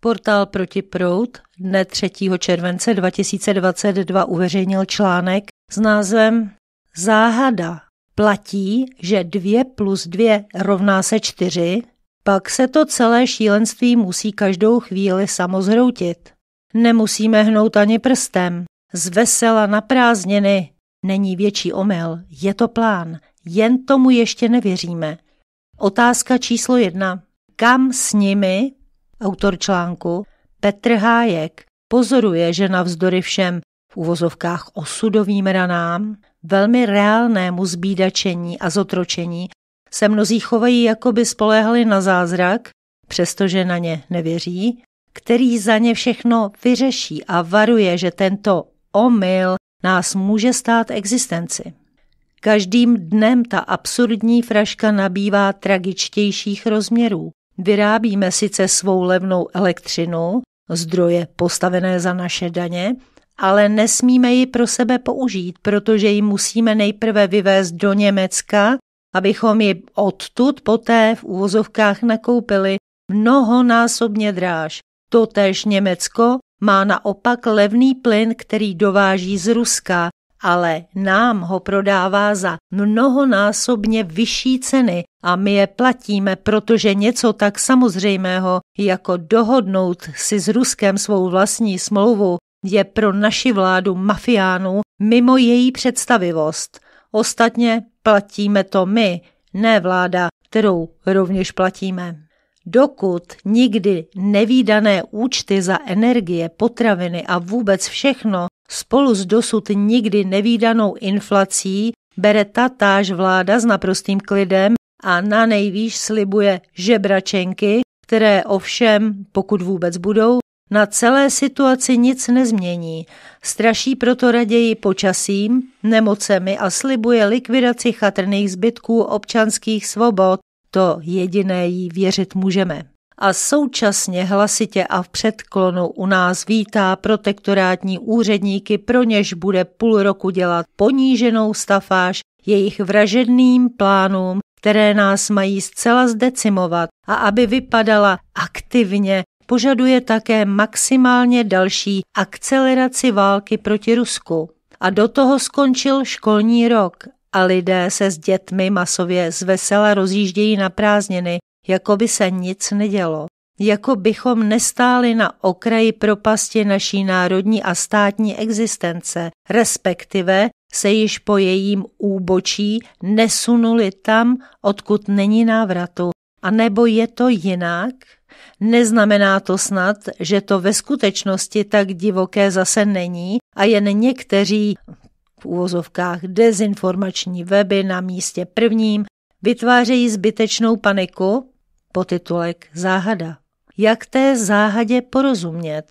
Portál Proti prout dne 3. července 2022 uveřejnil článek s názvem Záhada platí, že 2 plus 2 rovná se 4, pak se to celé šílenství musí každou chvíli samozhroutit. Nemusíme hnout ani prstem. Z vesela na prázdniny není větší omyl, je to plán, jen tomu ještě nevěříme. Otázka číslo jedna. Kam s nimi Autor článku Petr Hájek pozoruje, že navzdory všem v uvozovkách osudovým ranám, velmi reálnému zbídačení a zotročení se mnozí chovají, jako by spoléhali na zázrak, přestože na ně nevěří, který za ně všechno vyřeší a varuje, že tento omyl nás může stát existenci. Každým dnem ta absurdní fraška nabývá tragičtějších rozměrů. Vyrábíme sice svou levnou elektřinu, zdroje postavené za naše daně, ale nesmíme ji pro sebe použít, protože ji musíme nejprve vyvést do Německa, abychom ji odtud poté v úvozovkách nakoupili mnohonásobně dráž. Totež Německo má naopak levný plyn, který dováží z Ruska, ale nám ho prodává za mnohonásobně vyšší ceny a my je platíme, protože něco tak samozřejmého jako dohodnout si s Ruskem svou vlastní smlouvu je pro naši vládu mafiánů mimo její představivost. Ostatně platíme to my, ne vláda, kterou rovněž platíme. Dokud nikdy nevýdané účty za energie, potraviny a vůbec všechno, Spolu s dosud nikdy nevýdanou inflací bere tatáž vláda s naprostým klidem a na nejvýš slibuje žebračenky, které ovšem, pokud vůbec budou, na celé situaci nic nezmění. Straší proto raději počasím, nemocemi a slibuje likvidaci chatrných zbytků občanských svobod. To jediné jí věřit můžeme a současně hlasitě a v předklonu u nás vítá protektorátní úředníky, pro něž bude půl roku dělat poníženou stafáž jejich vražedným plánům, které nás mají zcela zdecimovat a aby vypadala aktivně, požaduje také maximálně další akceleraci války proti Rusku. A do toho skončil školní rok a lidé se s dětmi masově z vesela rozjíždějí na prázdniny, jako by se nic nedělo, jako bychom nestáli na okraji propasti naší národní a státní existence, respektive se již po jejím úbočí nesunuli tam, odkud není návratu. A nebo je to jinak? Neznamená to snad, že to ve skutečnosti tak divoké zase není a jen někteří v úvozovkách dezinformační weby na místě prvním vytvářejí zbytečnou paniku? Potitulek Záhada. Jak té záhadě porozumět?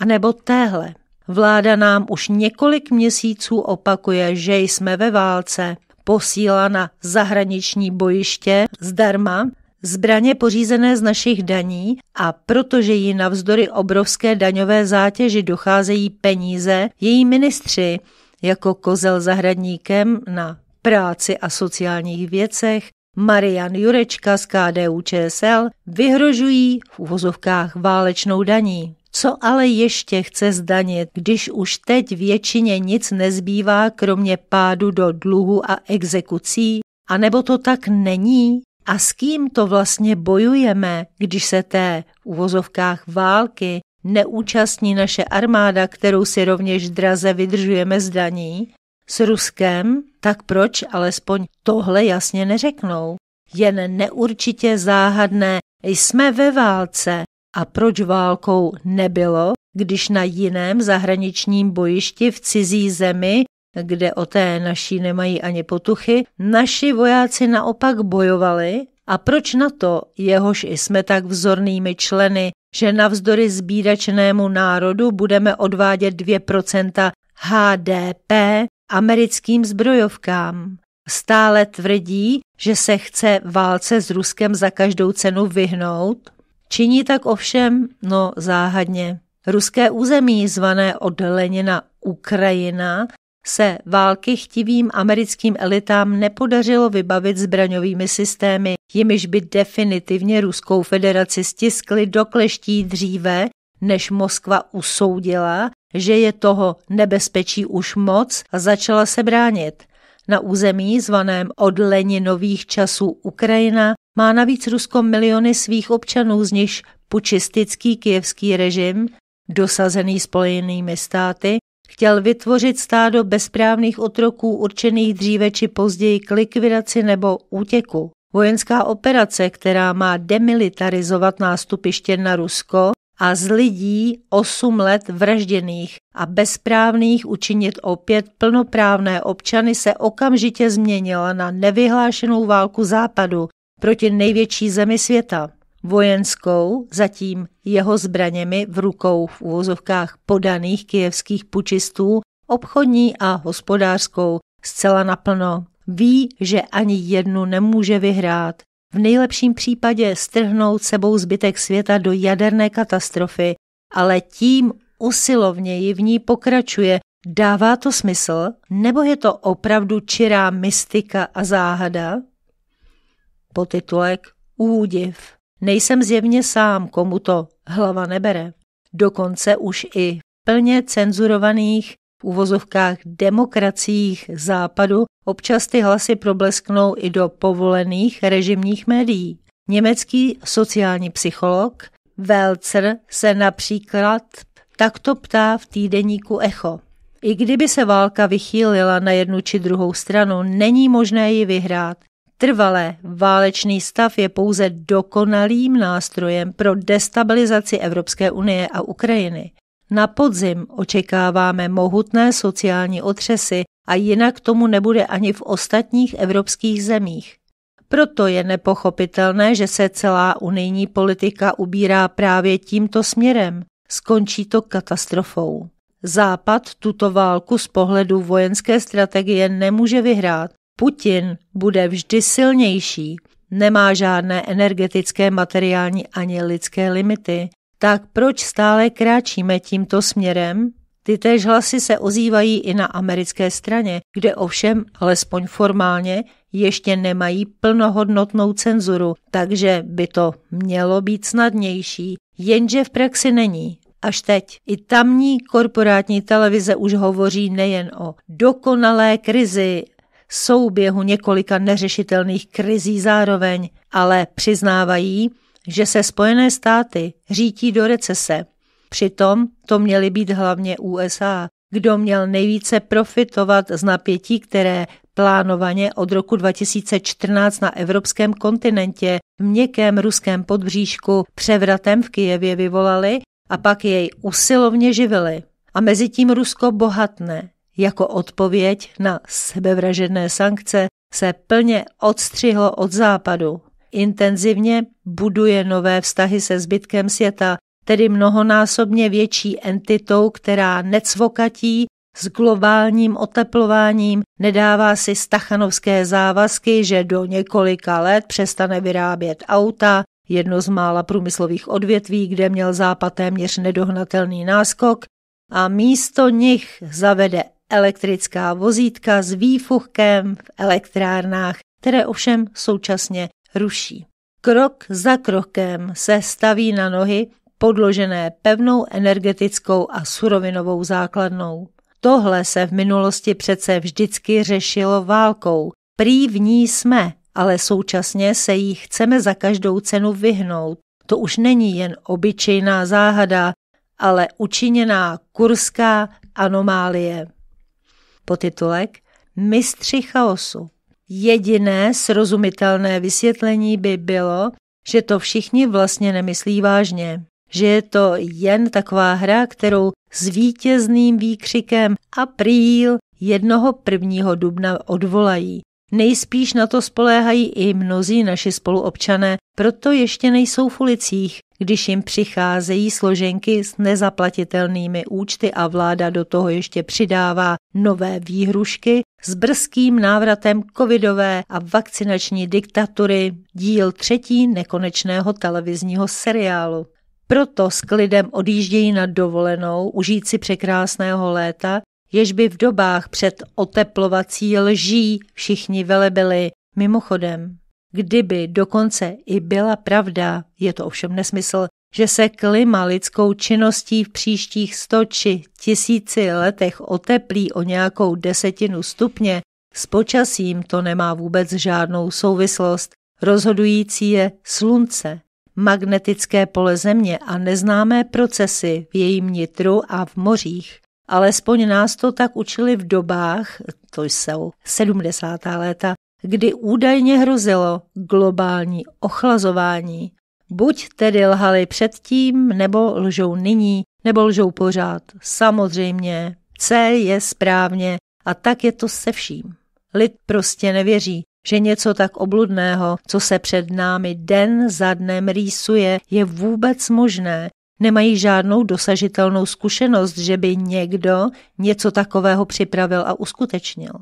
A nebo téhle? Vláda nám už několik měsíců opakuje, že jsme ve válce, posílá na zahraniční bojiště zdarma, zbraně pořízené z našich daní a protože jí navzdory obrovské daňové zátěži docházejí peníze, její ministři jako kozel zahradníkem na práci a sociálních věcech, Marian Jurečka z KDU ČSL vyhrožují v uvozovkách válečnou daní. Co ale ještě chce zdanit, když už teď většině nic nezbývá kromě pádu do dluhu a exekucí? A nebo to tak není? A s kým to vlastně bojujeme, když se té v uvozovkách války neúčastní naše armáda, kterou si rovněž draze vydržujeme zdaní? s Ruskem, tak proč alespoň tohle jasně neřeknou? Jen neurčitě záhadné, jsme ve válce a proč válkou nebylo, když na jiném zahraničním bojišti v cizí zemi, kde o té naší nemají ani potuchy, naši vojáci naopak bojovali a proč na to, jehož jsme tak vzornými členy, že navzdory zbídačnému národu budeme odvádět 2% HDP americkým zbrojovkám. Stále tvrdí, že se chce válce s Ruskem za každou cenu vyhnout. Činí tak ovšem, no záhadně. Ruské území zvané od Lenina Ukrajina se války chtivým americkým elitám nepodařilo vybavit zbraňovými systémy, jimiž by definitivně Ruskou federaci stiskli do kleští dříve, než Moskva usoudila, že je toho nebezpečí už moc, začala se bránit. Na území zvaném od nových časů Ukrajina má navíc Rusko miliony svých občanů, z nichž pučistický kijevský režim, dosazený spojenými státy, chtěl vytvořit stádo bezprávných otroků určených dříve či později k likvidaci nebo útěku. Vojenská operace, která má demilitarizovat nástupiště na Rusko, a z lidí osm let vražděných a bezprávných učinit opět plnoprávné občany se okamžitě změnila na nevyhlášenou válku západu proti největší zemi světa. Vojenskou, zatím jeho zbraněmi v rukou v úvozovkách podaných kijevských pučistů, obchodní a hospodářskou, zcela naplno. Ví, že ani jednu nemůže vyhrát, v nejlepším případě strhnout sebou zbytek světa do jaderné katastrofy, ale tím usilovněji v ní pokračuje. Dává to smysl, nebo je to opravdu čirá mystika a záhada? Potitulek Údiv. Nejsem zjevně sám, komu to hlava nebere. Dokonce už i v plně cenzurovaných v úvozovkách demokraciích západu občas ty hlasy problesknou i do povolených režimních médií. Německý sociální psycholog Welzer se například takto ptá v týdeníku Echo. I kdyby se válka vychýlila na jednu či druhou stranu, není možné ji vyhrát. Trvalé válečný stav je pouze dokonalým nástrojem pro destabilizaci Evropské unie a Ukrajiny. Na podzim očekáváme mohutné sociální otřesy a jinak tomu nebude ani v ostatních evropských zemích. Proto je nepochopitelné, že se celá unijní politika ubírá právě tímto směrem. Skončí to katastrofou. Západ tuto válku z pohledu vojenské strategie nemůže vyhrát. Putin bude vždy silnější, nemá žádné energetické, materiální ani lidské limity. Tak proč stále kráčíme tímto směrem? Tytéž hlasy se ozývají i na americké straně, kde ovšem, alespoň formálně, ještě nemají plnohodnotnou cenzuru, takže by to mělo být snadnější, jenže v praxi není. Až teď. I tamní korporátní televize už hovoří nejen o dokonalé krizi, souběhu několika neřešitelných krizí zároveň, ale přiznávají, že se Spojené státy řítí do recese. Přitom to měly být hlavně USA, kdo měl nejvíce profitovat z napětí, které plánovaně od roku 2014 na evropském kontinentě v měkkém ruském podbříšku převratem v Kijevě vyvolali a pak jej usilovně živili. A mezi tím Rusko bohatne. Jako odpověď na sebevražedné sankce se plně odstřihlo od západu Intenzivně buduje nové vztahy se zbytkem světa, tedy mnohonásobně větší entitou, která necvokatí s globálním oteplováním nedává si stachanovské závazky, že do několika let přestane vyrábět auta, jedno z mála průmyslových odvětví, kde měl Západ téměř nedohnatelný náskok, a místo nich zavede elektrická vozítka s výfuchkem v elektrárnách, které ovšem současně ruší. Krok za krokem se staví na nohy podložené pevnou energetickou a surovinovou základnou. Tohle se v minulosti přece vždycky řešilo válkou. Prý v ní jsme, ale současně se jí chceme za každou cenu vyhnout. To už není jen obyčejná záhada, ale učiněná kurská anomálie. Potitulek Mistři chaosu Jediné srozumitelné vysvětlení by bylo, že to všichni vlastně nemyslí vážně, že je to jen taková hra, kterou s vítězným výkřikem apríl jednoho prvního dubna odvolají. Nejspíš na to spoléhají i mnozí naši spoluobčané, proto ještě nejsou v ulicích, když jim přicházejí složenky s nezaplatitelnými účty a vláda do toho ještě přidává nové výhrušky s brzkým návratem covidové a vakcinační diktatury, díl třetí nekonečného televizního seriálu. Proto s klidem odjíždějí na dovolenou, užít si překrásného léta, jež by v dobách před oteplovací lží všichni velebili. Mimochodem, Kdyby dokonce i byla pravda, je to ovšem nesmysl, že se klima lidskou činností v příštích sto či tisíci letech oteplí o nějakou desetinu stupně, s počasím to nemá vůbec žádnou souvislost. Rozhodující je slunce, magnetické pole země a neznámé procesy v jejím nitru a v mořích. Alespoň nás to tak učili v dobách, to jsou 70. léta, kdy údajně hrozilo globální ochlazování. Buď tedy lhali předtím, nebo lžou nyní, nebo lžou pořád. Samozřejmě, C je správně a tak je to se vším. Lid prostě nevěří, že něco tak obludného, co se před námi den za dnem rýsuje, je vůbec možné. Nemají žádnou dosažitelnou zkušenost, že by někdo něco takového připravil a uskutečnil.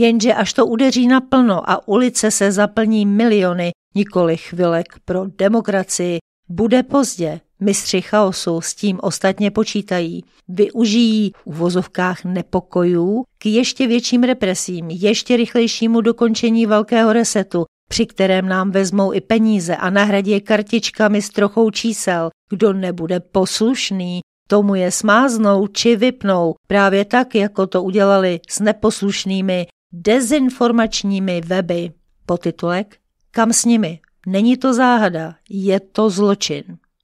Jenže až to udeří naplno a ulice se zaplní miliony, nikoli chvilek pro demokracii, bude pozdě. Mistři chaosu s tím ostatně počítají. Využijí v uvozovkách nepokojů k ještě větším represím, ještě rychlejšímu dokončení velkého resetu, při kterém nám vezmou i peníze a nahradí kartičkami s trochou čísel. Kdo nebude poslušný, tomu je smáznou či vypnou, právě tak, jako to udělali s neposlušnými dezinformačními weby. Potitulek Kam s nimi? Není to záhada, je to zločin.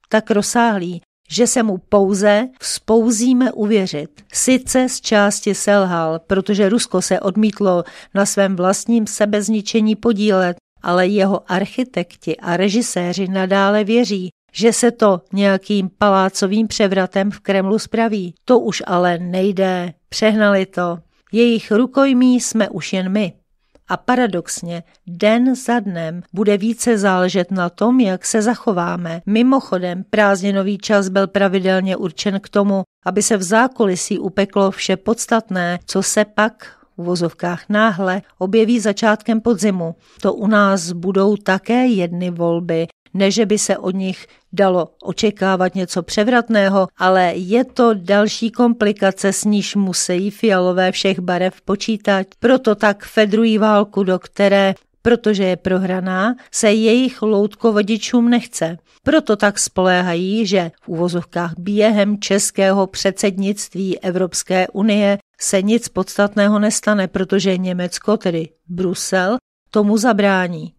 Tak rozsáhlý, že se mu pouze vzpouzíme uvěřit. Sice z části selhal, protože Rusko se odmítlo na svém vlastním sebezničení podílet, ale jeho architekti a režiséři nadále věří, že se to nějakým palácovým převratem v Kremlu spraví. To už ale nejde, přehnali to. Jejich rukojmí jsme už jen my. A paradoxně, den za dnem bude více záležet na tom, jak se zachováme. Mimochodem, prázdninový čas byl pravidelně určen k tomu, aby se v zákulisí upeklo vše podstatné, co se pak v vozovkách náhle objeví začátkem podzimu. To u nás budou také jedny volby, že by se od nich dalo očekávat něco převratného, ale je to další komplikace, s níž musí fialové všech barev počítat. Proto tak fedrují válku, do které protože je prohraná, se jejich loutkovodičům nechce. Proto tak spoléhají, že v úvozovkách během českého předsednictví Evropské unie se nic podstatného nestane, protože Německo, tedy Brusel, tomu zabrání.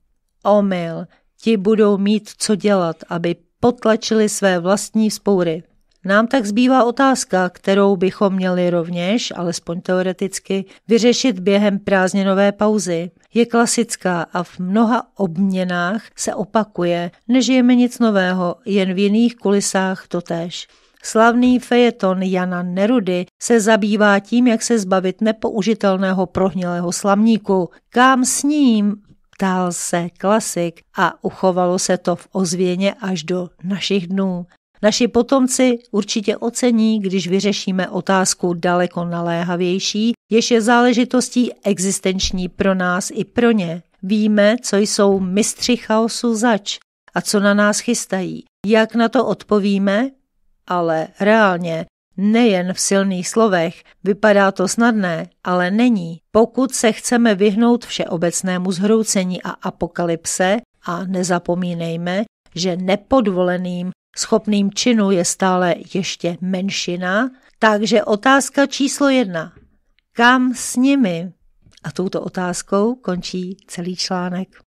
Omyl. Ti budou mít co dělat, aby potlačili své vlastní spoury. Nám tak zbývá otázka, kterou bychom měli rovněž, alespoň teoreticky, vyřešit během prázdninové pauzy. Je klasická a v mnoha obměnách se opakuje, nežijeme nic nového, jen v jiných kulisách totéž. Slavný fejeton Jana Nerudy se zabývá tím, jak se zbavit nepoužitelného prohnilého slamníku. Kam s ním ptal se klasik a uchovalo se to v ozvěně až do našich dnů. Naši potomci určitě ocení, když vyřešíme otázku daleko naléhavější, jež je záležitostí existenční pro nás i pro ně. Víme, co jsou mistři chaosu zač a co na nás chystají. Jak na to odpovíme? Ale reálně Nejen v silných slovech, vypadá to snadné, ale není. Pokud se chceme vyhnout všeobecnému zhroucení a apokalypse, a nezapomínejme, že nepodvoleným schopným činu je stále ještě menšina, takže otázka číslo jedna. Kam s nimi? A touto otázkou končí celý článek.